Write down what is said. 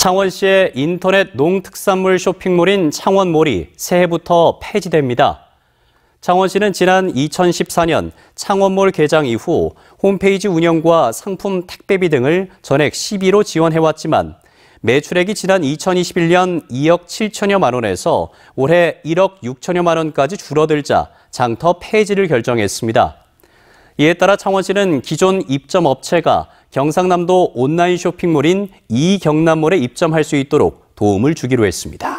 창원시의 인터넷 농특산물 쇼핑몰인 창원몰이 새해부터 폐지됩니다. 창원시는 지난 2014년 창원몰 개장 이후 홈페이지 운영과 상품 택배비 등을 전액 12로 지원해왔지만 매출액이 지난 2021년 2억 7천여만 원에서 올해 1억 6천여만 원까지 줄어들자 장터 폐지를 결정했습니다. 이에 따라 창원시는 기존 입점 업체가 경상남도 온라인 쇼핑몰인 이경남몰에 입점할 수 있도록 도움을 주기로 했습니다.